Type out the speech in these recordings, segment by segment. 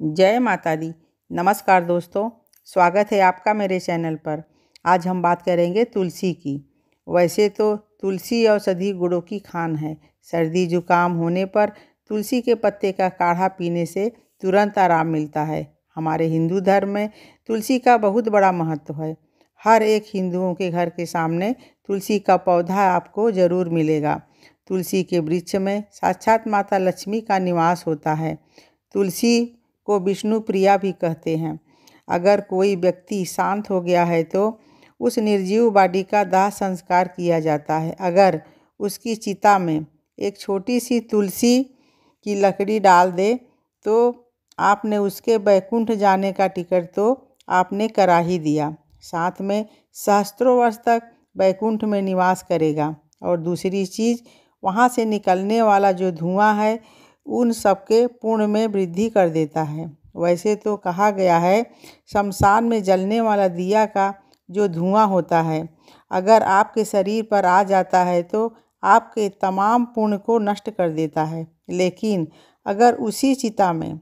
जय माता दी नमस्कार दोस्तों स्वागत है आपका मेरे चैनल पर आज हम बात करेंगे तुलसी की वैसे तो तुलसी औषधि गुड़ों की खान है सर्दी जुकाम होने पर तुलसी के पत्ते का काढ़ा पीने से तुरंत आराम मिलता है हमारे हिंदू धर्म में तुलसी का बहुत बड़ा महत्व है हर एक हिंदुओं के घर के सामने तुलसी का पौधा आपको ज़रूर मिलेगा तुलसी के वृक्ष में साक्षात माता लक्ष्मी का निवास होता है तुलसी को विष्णु प्रिया भी कहते हैं अगर कोई व्यक्ति शांत हो गया है तो उस निर्जीव बाडी का दाह संस्कार किया जाता है अगर उसकी चिता में एक छोटी सी तुलसी की लकड़ी डाल दे तो आपने उसके बैकुंठ जाने का टिकट तो आपने करा ही दिया साथ में सहस्त्रों वर्ष तक बैकुंठ में निवास करेगा और दूसरी चीज़ वहाँ से निकलने वाला जो धुआं है उन सबके पुण्य में वृद्धि कर देता है वैसे तो कहा गया है शमशान में जलने वाला दिया का जो धुआं होता है अगर आपके शरीर पर आ जाता है तो आपके तमाम पुण्य को नष्ट कर देता है लेकिन अगर उसी चिता में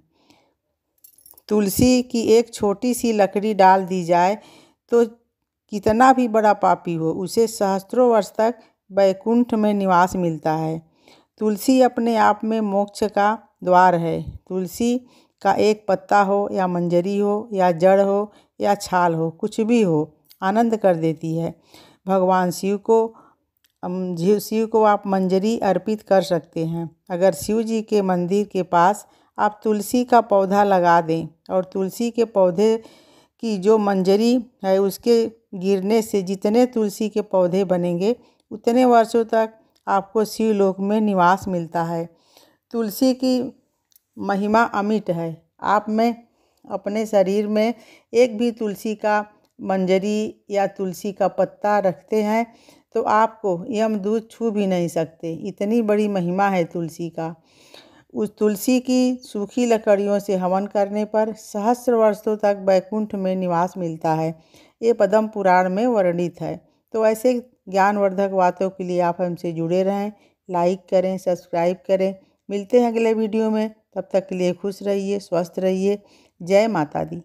तुलसी की एक छोटी सी लकड़ी डाल दी जाए तो कितना भी बड़ा पापी हो उसे सहस्त्रों वर्ष तक वैकुंठ में निवास मिलता है तुलसी अपने आप में मोक्ष का द्वार है तुलसी का एक पत्ता हो या मंजरी हो या जड़ हो या छाल हो कुछ भी हो आनंद कर देती है भगवान शिव को जीव शिव को आप मंजरी अर्पित कर सकते हैं अगर शिव जी के मंदिर के पास आप तुलसी का पौधा लगा दें और तुलसी के पौधे की जो मंजरी है उसके गिरने से जितने तुलसी के पौधे बनेंगे उतने वर्षों तक आपको शिवलोक में निवास मिलता है तुलसी की महिमा अमिट है आप में अपने शरीर में एक भी तुलसी का मंजरी या तुलसी का पत्ता रखते हैं तो आपको यम दूध छू भी नहीं सकते इतनी बड़ी महिमा है तुलसी का उस तुलसी की सूखी लकड़ियों से हवन करने पर सहस्र वर्षों तक बैकुंठ में निवास मिलता है ये पद्म पुराण में वर्णित है तो ऐसे ज्ञानवर्धक बातों के लिए आप हमसे जुड़े रहें लाइक करें सब्सक्राइब करें मिलते हैं अगले वीडियो में तब तक के लिए खुश रहिए स्वस्थ रहिए जय माता दी